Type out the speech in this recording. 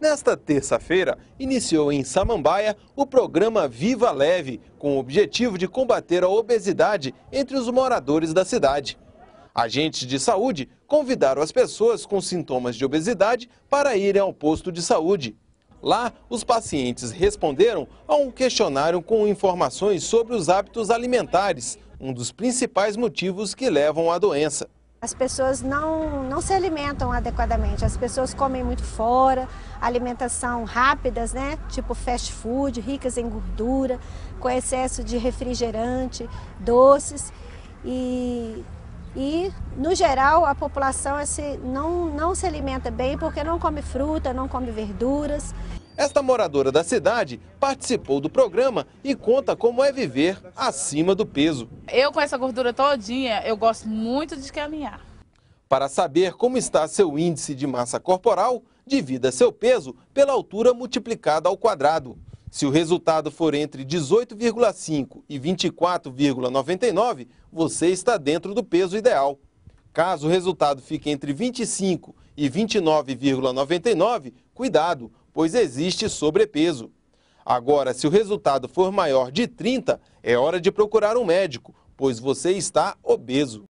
Nesta terça-feira, iniciou em Samambaia o programa Viva Leve, com o objetivo de combater a obesidade entre os moradores da cidade. Agentes de saúde convidaram as pessoas com sintomas de obesidade para irem ao posto de saúde. Lá, os pacientes responderam a um questionário com informações sobre os hábitos alimentares, um dos principais motivos que levam à doença. As pessoas não, não se alimentam adequadamente, as pessoas comem muito fora, alimentação rápidas, né? Tipo fast food, ricas em gordura, com excesso de refrigerante, doces. E, e no geral, a população assim, não, não se alimenta bem porque não come fruta, não come verduras. Esta moradora da cidade participou do programa e conta como é viver acima do peso. Eu com essa gordura todinha, eu gosto muito de caminhar. Para saber como está seu índice de massa corporal, divida seu peso pela altura multiplicada ao quadrado. Se o resultado for entre 18,5 e 24,99, você está dentro do peso ideal. Caso o resultado fique entre 25 e 29,99, cuidado, pois existe sobrepeso. Agora, se o resultado for maior de 30, é hora de procurar um médico, pois você está obeso.